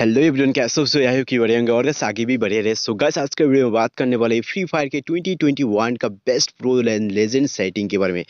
hello everyone कैसे हो यहाँ की कि बढ़िया होंगे और आगे भी बढ़िया रहे सो गैस आज के वीडियो में बात करने वाले फ्री फायर के 2021 का best pro and legend setting के बारे में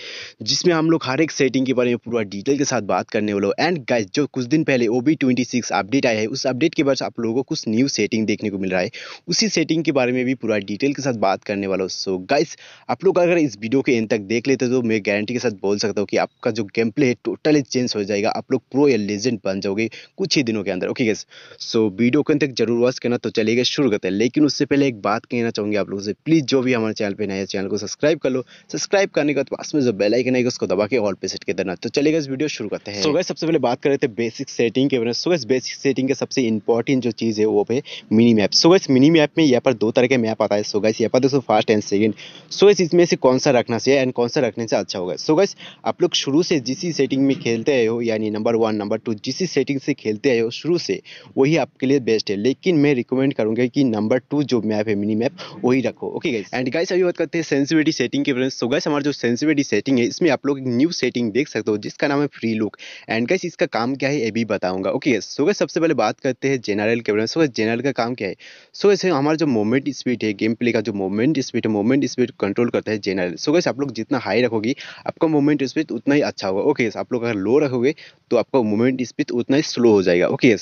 जिसमें हम लोग हर एक सेटिंग के बारे में पूरा डिटेल के साथ बात करने वाले एंड गैस जो कुछ दिन पहले ओ बी अपडेट आया है उस अपडेट के बाद आप लोगों को कुछ न्यू सेटिंग देखने को मिल रहा है उसी सेटिंग के बारे में भी पूरा डिटेल के साथ बात करने वाला हूँ सो गाइस आप लोग अगर इस वीडियो के एंड तक देख लेते तो मैं गारंटी के साथ बोल सकता हूँ कि आपका जो गेम प्ले है टोटली चेंज हो जाएगा आप लोग प्रो या लेजेंड बन जाओगे कुछ ही दिनों के अंदर ओके गैस सो वीडियो के तक जरूर वॉच करना तो चलेगा शुरू करते हैं लेकिन उससे पहले एक बात कहना चाहूँगी आप लोगों से प्लीज़ जो भी हमारे चैनल पर नया चैनल को सब्सक्राइब कर लो सब्सक्राइब करने के बाद पास में जो बेल आइकन उसको दबा के ऑल पे सेट कर देना तो चलेगा इस वीडियो शुरू करते हैं सो गैस सबसे पहले बात कर रहे थे बेसिक सेटिंग के बारे में सो गैस बेसिक सेटिंग का सबसे इंपॉर्टेंट जो चीज़ है वो है mini map so guys mini map में यहाँ पर दो तरह के मैप आता है सो गैस यहाँ पर दोस्तों first and second so guys इसमें से कौन सा रखना चाहिए एंड कौन सा रखने से अच्छा होगा सो गैस आप लोग शुरू से जिस सेटिंग में खेलते आए हो यानी नंबर वन नंबर टू जिस सेटिंग से खेलते आए हो शुरू से वो वही आपके लिए बेस्ट है लेकिन मैं रिकमेंड करूंगा कि नंबर टू जो मैप है मिनी मैप वही रखो ओके गाइस एंड गाइस अभी बात करते हैं सेंसिविटी सेटिंग के बारे में सो गाइस हमारा जो सेंसिविटी सेटिंग है इसमें आप लोग एक न्यू सेटिंग देख सकते हो जिसका नाम है फ्री लुक एंड गाइस इसका काम क्या है ये भी बताऊंगा ओके गाइस सो गाइस सबसे पहले बात करते हैं जनरल के बारे में सो गाइस जनरल का काम क्या है सो गाइस हमारा जो मूवमेंट स्पीड है गेम प्ले का जो मूवमेंट स्पीड है मूवमेंट स्पीड कंट्रोल करता है जनरल सो गाइस आप लोग जितना हाई रखोगे आपका मूवमेंट स्पीड उतना ही अच्छा होगा ओके आप लोग अगर लो रखोगे तो आपका मूवमेंट स्पीड उतना ही स्लो हो जाएगा ओके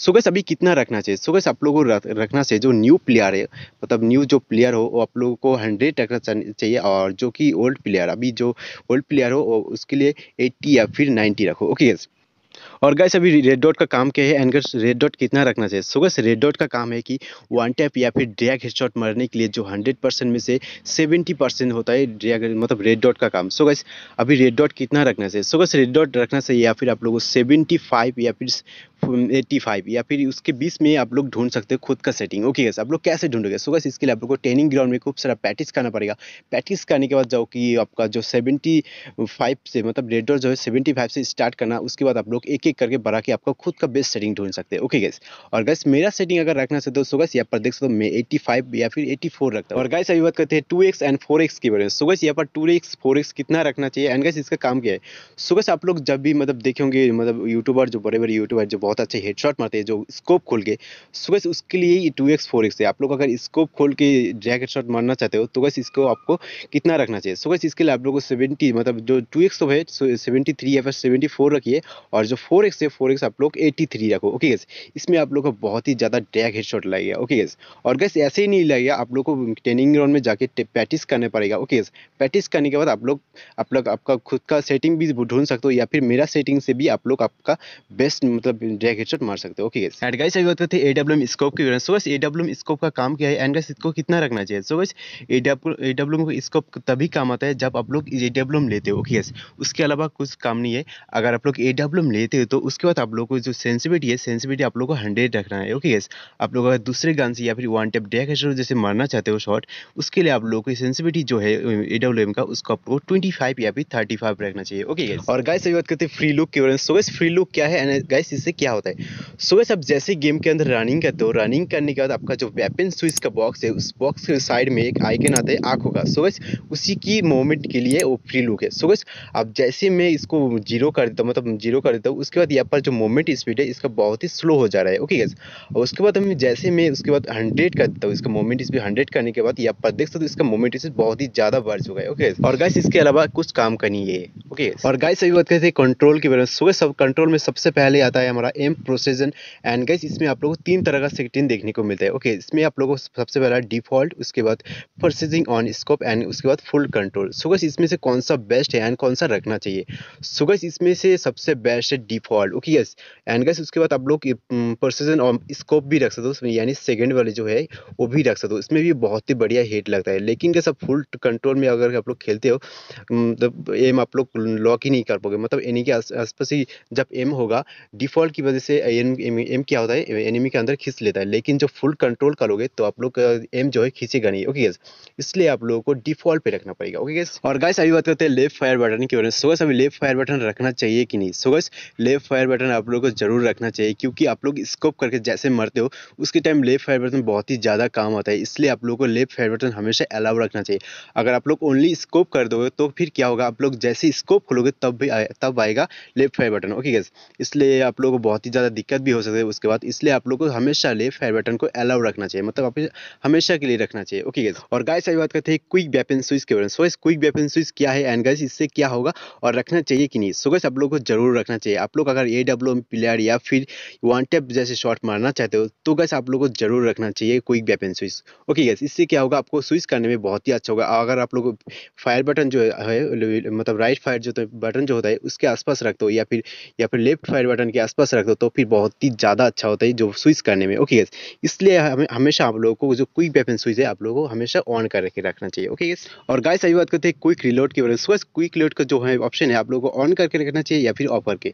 सो गैस अभी कितना रखना चाहिए सो गैस आप लोगों को रखना चाहिए जो न्यू प्लेयर है मतलब न्यू जो प्लेयर हो वो आप लोगों को हंड्रेड रखना चाहिए और जो कि ओल्ड प्लेयर अभी जो ओल्ड प्लेयर हो उसके लिए एट्टी या फिर नाइन्टी रखो ओके गैस और गैस अभी रेड डॉट का काम क्या है एंड गैस रेड डॉट कितना रखना चाहिए सो गैस रेड डॉट का काम है कि वन टैप या फिर ड्रैग हेडशॉट मारने के लिए जो हंड्रेड परसेंट में से सेवेंटी परसेंट होता है ड्रैग मतलब रेड डॉट का काम सो गैस अभी रेड डॉट कितना रखना चाहिए सो गैस रेड डॉट रखना चाहिए या फिर आप लोगों को सेवेंटी या फिर एट्टी फाइव या फिर उसके बीच में आप लोग ढूंढ सकते हो खुद का सेटिंग ओके गैस आप लोग कैसे ढूंढोगे सो गैस इसके लिए आप लोग को ट्रेनिंग ग्राउंड में खूब सारा प्रैक्टिस करना पड़ेगा प्रैक्टिस करने के बाद जाओ कि आपका जो सेवेंटी फाइव से मतलब रेडर जो है सेवेंटी फाइव से स्टार्ट करना उसके बाद आप लोग एक एक करके बढ़ा के आपका खुद का बेस्ट सेटिंग ढूंढ सकते हैं ओके गैस और गैस मेरा सेटिंग अगर रखना चाहते हो सो गैस यहाँ पर देख सकते हो मैं एट्टी फाइव या फिर एट्टी फोर रखता हूँ और गैस अभी बात करते हैं two x and four x के बारे में सो गैस यहाँ पर टू एक्स फोर एक्स कितना रखना चाहिए एंड गैस इसका काम क्या है सो गैस आप लोग जब भी मतलब देखेंगे मतलब यूट्यूबर जो बड़े बड़े यूट्यूबर जो बहुत अच्छे हेडशॉट मारते हैं जो स्कोप खोल के सो तो गैस उसके लिए ही टू एक्स फोर एक्स है आप लोग अगर स्कोप खोल के जैक शॉट मारना चाहते हो तो गैस इसको आपको कितना रखना चाहिए सो तो गैस इसके लिए आप लोग को सेवेंटी मतलब जो टू एक्स तो है सेवेंटी थ्री या फिर सेवेंटी फोर रखिए और जो फोर एक्स है फोर एक्स आप लोग एट्टी थ्री रखो ओके गैस इसमें आप लोग को बहुत ही ज़्यादा head shot okay guys gas और गैस ऐसे ही नहीं लगेगा आप लोग को ट्रेनिंग ग्राउंड में जाके प्रैक्टिस करने पड़ेगा ओके गैस प्रैक्टिस करने के बाद आप लोग आप लोग आपका खुद का सेटिंग भी ढूंढ सकते हो या फिर मेरा सेटिंग से भी आप लोग आपका बेस्ट मतलब ड्रैग हेडशॉट मार सकते हो ओके गाइस एंड गाइस अभी बात करते हैं एडब्ल्यूएम स्कोप के बारे में सो गाइस एडब्ल्यूएम स्कोप का काम क्या है एंड गाइस इसको कितना रखना चाहिए सो गाइस एडब्ल्यूएम का स्कोप तभी काम आता है जब आप लोग एडब्ल्यूएम लेते हो ओके गाइस उसके अलावा कुछ काम नहीं है अगर आप लोग एडब्ल्यूएम लेते हो तो उसके बाद आप लोग को जो सेंसिटिविटी है सेंसिटिविटी आप लोग को 100 रखना है ओके गाइस आप लोग अगर दूसरे गन से या फिर वन टैप ड्रैग हेडशॉट जैसे मारना चाहते हो शॉट उसके लिए आप लोग की सेंसिटिविटी जो है एडब्ल्यूएम का उसको आप लोग 25 या फिर 35 रखना चाहिए ओके गाइस और गाइस अभी बात करते हैं फ्री लुक के बारे में सो गाइस फ्री लुक क्या है एंड गाइस इससे क्या क्या होता है सो सब जैसे गेम के अंदर रनिंग करते हो रनिंग करने के बाद आपका जो वेपन स्विच का बॉक्स है उस बॉक्स के साइड में एक आइकन आता है आँखों का सो उसी की मोमेंट के लिए वो फ्री लुक है सो अब जैसे मैं इसको जीरो कर देता हूँ मतलब जीरो कर देता हूँ उसके बाद यहाँ पर जो मोमेंट स्पीड है इसका बहुत ही स्लो हो जा रहा है ओके गैस और उसके बाद हम जैसे मैं उसके बाद हंड्रेड कर देता हूँ इसका मोमेंट स्पीड हंड्रेड करने के बाद यहाँ पर देख सकते इसका मोमेंट स्पीड बहुत ही ज़्यादा बढ़ चुका है ओके और गैस इसके अलावा कुछ काम करनी है ओके और गाइस अभी बात करते हैं कंट्रोल के बारे में सुबह सब कंट्रोल में सबसे पहले आता है हमारा एम प्रोसेजन एंड गाइज इसमें आप लोगों को तीन तरह का सेक्टिन देखने को मिलता है ओके okay, इसमें आप लोगों को सबसे पहला डिफॉल्ट उसके बाद प्रोसेसिंग ऑन स्कोप एंड उसके बाद फुल कंट्रोल सो गैस इसमें से कौन सा बेस्ट है एंड कौन सा रखना चाहिए सो गैस इसमें से सबसे बेस्ट है default okay yes and guys उसके बाद आप लोग प्रोसेजन ऑन स्कोप भी रख सकते हो उसमें यानी सेकेंड वाले जो है वो भी रख सकते हो इसमें भी बहुत ही बढ़िया हेट लगता है लेकिन कैसा फुल कंट्रोल में अगर आप लोग खेलते हो तो एम आप लोग लॉक ही नहीं कर पाओगे मतलब यानी कि आसपास ही जब एम होगा डिफॉल्ट की वजह से एम एम क्या होता है एनिमी के अंदर खींच लेता है लेकिन जो फुल कंट्रोल करोगे तो आप लोग एम जो है खींचेगा नहीं ओके गैस इसलिए आप लोगों को डिफॉल्ट पे रखना पड़ेगा ओके गैस और गैस अभी बात करते हैं लेफ्ट फायर बटन के बारे में सोगस अभी लेफ्ट फायर बटन रखना चाहिए कि नहीं सोगस लेफ्ट फायर बटन आप लोग को जरूर रखना चाहिए क्योंकि आप लोग स्कोप करके जैसे मरते हो उसके टाइम लेफ्ट फायर बटन बहुत ही ज़्यादा काम आता है इसलिए आप लोगों को लेफ्ट फायर बटन हमेशा अलाउ रखना चाहिए अगर आप लोग ओनली स्कोप कर दोगे तो फिर क्या होगा आप लोग जैसे स्कोप खोलोगे तब भी तब आएगा left fire button okay guys इसलिए आप लोगों को बहुत ही ज़्यादा दिक्कत भी हो सकती है उसके बाद इसलिए आप लोग को हमेशा लिए फायर बटन को अलाउ रखना चाहिए मतलब आप हमेशा के लिए रखना चाहिए ओके गैस और गाइस अभी बात करते हैं क्विक वेपन स्विच के बारे में सो इस क्विक वेपन स्विच क्या है एंड गाइस इससे क्या होगा और रखना चाहिए कि नहीं सो गैस आप लोग को जरूर रखना चाहिए आप लोग अगर ए डब्ल्यू प्लेयर या फिर वन टेप जैसे शॉट मारना चाहते हो तो गैस आप लोग को जरूर रखना चाहिए quick weapon switch okay guys इससे क्या होगा आपको स्विच करने में बहुत ही अच्छा होगा अगर आप लोग फायर बटन जो है मतलब राइट फायर जो बटन तो जो होता है उसके आसपास रखते हो या फिर या फिर लेफ्ट फायर बटन के आसपास रख दो तो फिर बहुत ही ज़्यादा अच्छा होता है जो स्विच करने में ओके गैस इसलिए हमें हमेशा आप लोगों को जो क्विक वेपन स्विच है आप लोगों को हमेशा ऑन करके रखना चाहिए ओके गैस और गाइस अभी बात करते हैं क्विक रिलोड के बारे में सुबह क्विक रिलोड का जो है ऑप्शन है आप लोगों को ऑन करके रखना चाहिए या फिर ऑफ करके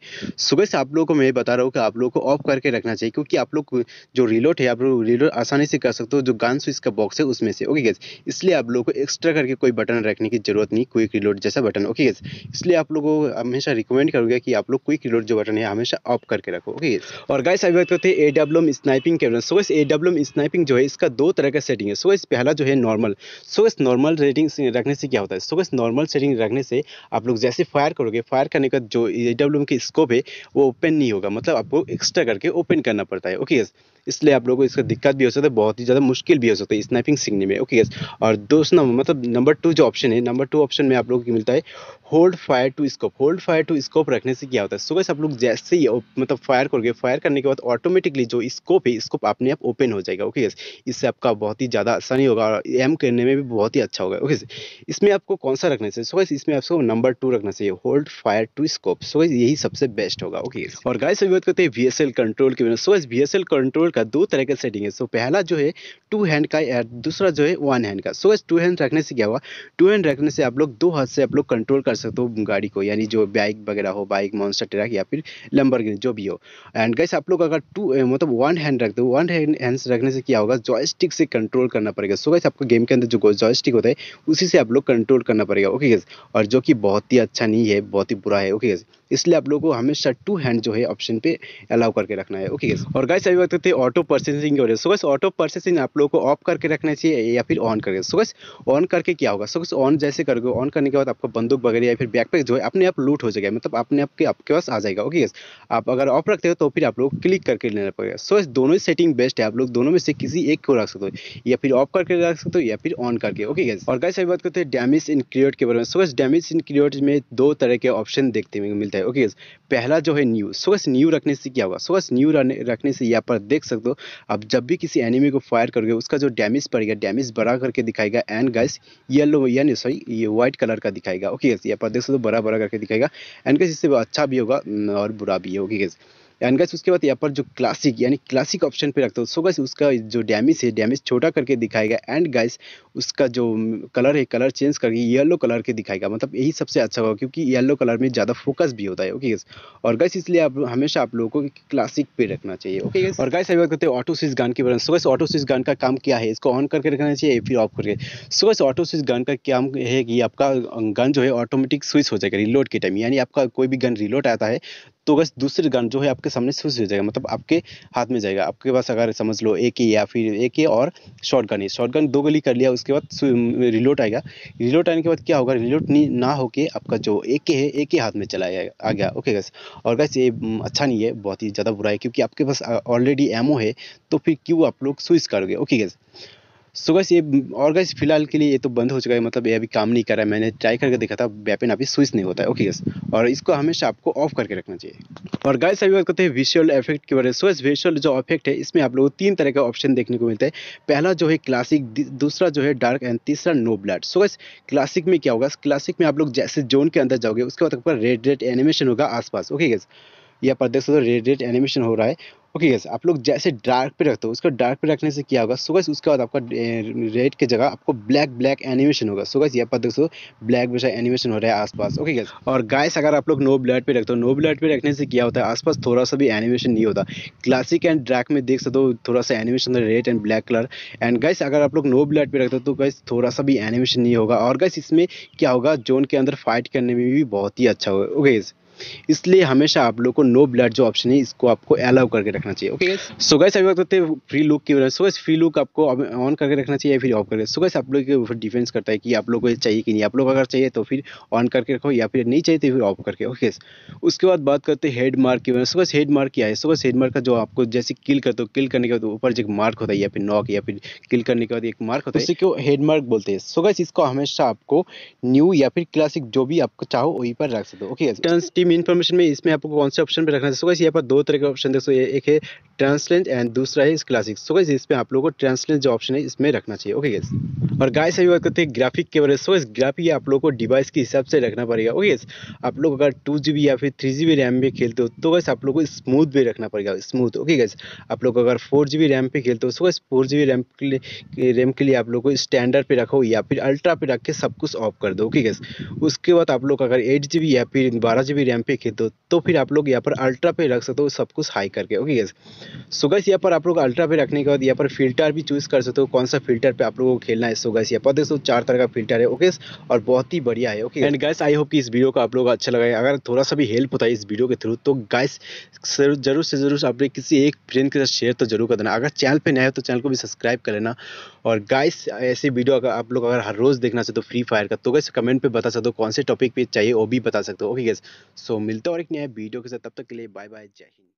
सुबह से आप लोगों को मैं बता रहा हूँ कि आप लोगों को ऑफ करके रखना चाहिए क्योंकि आप लोग जो रिलोड है आप लोग रिलोड आसानी से कर सकते हो जो गान स्विच का बॉक्स है उसमें से ओके गैस इसलिए आप लोगों को एक्स्ट्रा करके कोई बटन रखने की जरूरत नहीं क्विक रिलोड जैसा बटन ओके गैस इसलिए आप लोगों को हमेशा रिकमेंड करूँगा कि आप लोग क्विक रिलोड जो बटन है हमेशा ऑफ करके रखो ओके और गाइस अभी बात करते हैं A W M sniping camera so इस ए डब्ल्यू एम स्नाइपिंग जो है इसका दो तरह का सेटिंग है सो इस पहला जो है नॉर्मल सो इस नॉर्मल रेटिंग रखने से क्या होता है सो इस नॉर्मल सेटिंग रखने से आप लोग जैसे फायर करोगे फायर करने का जो ए डब्ल्यू एम की स्कोप है वो ओपन नहीं होगा मतलब आपको एक्स्ट्रा करके ओपन करना पड़ता है ओके इसलिए आप लोगों को इसका दिक्कत भी हो सकता है बहुत ही ज़्यादा मुश्किल भी हो सकता है स्नैपिंग सीखने में ओके गैस और दोस्तों मतलब नंबर टू जो ऑप्शन है नंबर टू ऑप्शन में आप लोगों को मिलता है hold fire to scope hold fire to scope रखने से क्या होता है सुबह से आप लोग जैसे ही मतलब फायर करोगे फायर करने के बाद ऑटोमेटिकली जो स्कोप है स्कोप अपने आप ओपन हो जाएगा ओके गैस इससे आपका बहुत ही ज़्यादा आसानी होगा और एम करने में भी बहुत ही अच्छा होगा ओके इसमें आपको कौन सा रखना चाहिए सो इसमें आपको नंबर टू रखना चाहिए hold fire to scope so यही सबसे बेस्ट होगा ओके और गाइस अभी बात करते हैं वी कंट्रोल की सो गैस वी कंट्रोल का दो तरह का सेटिंग है सो पहला जो है टू हैंड का या दूसरा जो है वन हैंड का सो इस टू हैंड रखने से क्या हुआ टू हैंड रखने से आप लोग दो हाथ से आप लोग कंट्रोल कर सकते हो गाड़ी को यानी जो बाइक वगैरह हो बाइक मॉन्स्टर ट्रक या फिर लंबर जो भी हो एंड गैस आप लोग अगर टू मतलब वन हैंड रखते हो वन हैंड हैंड रखने से क्या होगा जॉयस्टिक से कंट्रोल करना पड़ेगा सो गैस आपको गेम के अंदर जो जॉयस्टिक होता है उसी से आप लोग कंट्रोल करना पड़ेगा ओके गैस और जो कि बहुत ही अच्छा नहीं है बहुत ही बुरा है ओके गैस इसलिए आप लोगों को हमेशा टू हैंड जो है ऑप्शन पे अलाउ करके रखना है ओके गैस और गैस अभी बात करते हैं ऑटो परसेसिंग की वजह से सो गैस ऑटो परसेसिंग आप लोगों को ऑफ करके रखना चाहिए या फिर ऑन करके सो गैस ऑन करके क्या होगा सो गैस ऑन जैसे करोगे ऑन करने के बाद आपका बंदूक वगैरह या फिर बैकपैक जो है अपने आप लूट हो जाएगा मतलब अपने आपके आपके पास आ जाएगा ओके गैस आप अगर ऑफ रखते हो तो फिर आप लोग क्लिक करके लेना पड़ेगा सो गैस दोनों ही सेटिंग बेस्ट है आप लोग दोनों में से किसी एक को रख सकते हो या फिर ऑफ करके रख सकते हो या फिर ऑन करके ओके गैस और गैस अभी बात करते हैं डैमेज इन क्रिएट के बारे में so guys damage in create में दो तरह के ऑप्शन देखते हुए मिलता है ओके गैस पहला जो है न्यू सो गैस न्यू रखने से क्या होगा सो गैस न्यू रखने से यहाँ पर देख सकते सकते हो अब जब भी किसी एनिमी को फायर करोगे उसका जो डैमेज पड़ेगा डैमेज बड़ा करके दिखाएगा एंड गाइस येलो या नहीं सॉरी ये व्हाइट कलर का दिखाएगा ओके गैस यहाँ पर देख सकते हो बड़ा बड़ा करके दिखाएगा एंड गैस इससे अच्छा भी होगा और बुरा भी होगी गैस एंड गैस उसके बाद यहाँ पर जो क्लासिक यानी क्लासिक ऑप्शन पे रखता हूँ सो गैस उसका जो डैमेज है डैमेज छोटा करके दिखाएगा एंड गैस उसका जो कलर है कलर चेंज करके येलो कलर के दिखाएगा मतलब यही सबसे अच्छा होगा क्योंकि येलो कलर में ज़्यादा फोकस भी होता है ओके गैस और गैस इसलिए आप हमेशा आप लोगों को क्लासिक पे रखना चाहिए ओके गैस और गैस अभी बात करते हैं ऑटो स्विच गन के बारे में so guys auto switch gun का काम क्या है इसको ऑन करके रखना चाहिए फिर ऑफ करके so guys auto switch gun का काम है कि आपका गन जो है ऑटोमेटिक स्विच हो जाएगा रिलोड के टाइम यानी आपका कोई भी गन रिलोड आता है तो बस दूसरे गन जो है आपके सामने स्विच हो जाएगा मतलब आपके हाथ में जाएगा आपके पास अगर समझ लो एक ही या फिर एक के और शॉर्ट गन है शॉर्ट गन दो गली कर लिया उसके बाद रिलोट आएगा रिलोट आने के बाद क्या होगा रिलोट ना होके आपका जो एक के है एक ही हाथ में चला जाएगा आ गया ओके गैस और गैस ये अच्छा नहीं है बहुत ही ज़्यादा बुरा है क्योंकि आपके पास ऑलरेडी एमओ है तो फिर क्यों आप लोग स्विच करोगे ओके गैस सो गैस ये और गैस फिलहाल के लिए ये तो बंद हो चुका है मतलब ये अभी काम नहीं कर रहा है मैंने ट्राई करके देखा था वेपन अभी स्विच नहीं होता है ओके गैस और इसको हमेशा आपको ऑफ करके रखना चाहिए और गैस अभी बात करते हैं विशुअल इफेक्ट के बारे में सो गैस विशुअल जो इफेक्ट है इसमें आप लोगों को तीन तरह के ऑप्शन देखने को मिलता है पहला जो है क्लासिक दूसरा जो है डार्क एंड तीसरा no blood so guys classic में क्या होगा क्लासिक में आप लोग जैसे जोन के अंदर जाओगे उसके बाद रेड रेड एनिमेशन होगा आसपास ओके गैस यहाँ पर देख सकते हो रेड रेड एनिमेशन हो रहा है ओके गैस आप लोग जैसे डार्क पे रखते हो उसको डार्क पे रखने से क्या होगा सो गैस उसके बाद आपका रेड की जगह आपको ब्लैक ब्लैक एनिमेशन होगा सो गैस यहाँ पर देख सो ब्लैक वैसा एनिमेशन हो रहा है आसपास ओके गैस और गाइस अगर आप लोग नो ब्लड पे रखते हो नो ब्लड पे रखने से क्या होता है आसपास थोड़ा सा भी एनिमेशन नहीं होता क्लासिक एंड डार्क में देख सकते हो थोड़ा सा animation red and black colour and guys अगर आप लोग नो ब्लड पे रखते हो तो गैस थोड़ा सा भी एनिमेशन नहीं होगा और गैस इसमें क्या होगा जोन के अंदर फाइट करने में भी बहुत ही अच्छा होगा ओके इसलिए हमेशा आप लोग को नो ब्लड जो ऑप्शन है इसको आपको अलाउ करके रखना चाहिए ओके सो गैस अभी बात करते हैं फ्री लुक की वजह से फ्री लुक आपको ऑन करके रखना चाहिए या फिर ऑफ करके सो गाइस आप लोग के ऊपर डिफेंस करता है कि आप लोग को चाहिए कि नहीं आप लोग अगर चाहिए तो फिर ऑन करके रखो या फिर नहीं चाहिए तो फिर ऑफ करके ओके उसके बाद बात करते हैं हेड मार्क की वजह से हेड मार्क क्या है सो बस हेड मार्क का जो आपको जैसे किल करते हो किल करने के बाद ऊपर जो मार्क होता है या फिर नॉक या फिर किल करने के बाद एक मार्क होता है उसी को हेड मार्क बोलते हैं सो गाइस इसको हमेशा आपको न्यू या फिर क्लासिक जो भी आपको चाहो वहीं पर रख सकते हो ओके टर्न्स टीम की मेन इन्फॉर्मेशन में इसमें आपको कौन से ऑप्शन पे रखना है सो गाइस यहाँ पर दो तरह के ऑप्शन देखो ये एक है ट्रांसलेंट एंड दूसरा है इस क्लासिक सो गाइस इसमें आप लोगों को ट्रांसलेंट जो ऑप्शन है इसमें रखना चाहिए ओके गाइस और गाइस अभी बात करते हैं ग्राफिक के बारे में सो गाइस ग्राफिक आप लोगों को डिवाइस के हिसाब से रखना पड़ेगा ओके गाइस आप लोग अगर टू जी या फिर थ्री जी रैम में खेलते हो तो गाइस आप लोग को स्मूथ भी रखना पड़ेगा स्मूथ ओके गाइस आप लोग अगर फोर जी रैम पे खेलते हो so guys four G RAM के लिए रैम के लिए आप लोग को स्टैंडर्ड पे रखो या फिर अल्ट्रा पे रख के सब कुछ ऑफ कर दो ओके गाइस उसके बाद आप लोग अगर एट या फिर बारह रैम एम पे खरीद दो तो फिर आप लोग यहाँ पर अल्ट्रा पे रख सकते हो सब कुछ हाई करके ओके गैस सो गैस यहाँ पर आप लोग अल्ट्रा पे रखने के बाद यहाँ पर फिल्टर भी चूज़ कर सकते हो कौन सा फिल्टर पे आप लोगों को खेलना है सो गैस यहाँ पर देख सकते चार तरह का फिल्टर है ओके और बहुत ही बढ़िया है okay and guys I hope कि इस वीडियो को आप लोग अच्छा लगा अगर थोड़ा सा भी हेल्प होता है इस वीडियो के थ्रू तो गैस जरूर से जरूर आप किसी एक फ्रेंड के साथ शेयर तो जरूर कर देना अगर चैनल पर नया हो तो चैनल को भी सब्सक्राइब कर लेना और गैस ऐसी वीडियो अगर आप लोग अगर हर रोज़ देखना चाहते हो फ्री फायर का तो गैस कमेंट पर बता सकते हो कौन से टॉपिक पे चाहिए वो भी बता सकते हो ओके गैस सो मिलता और एक नया वीडियो के साथ तब तक के लिए बाय बाय जय हिंद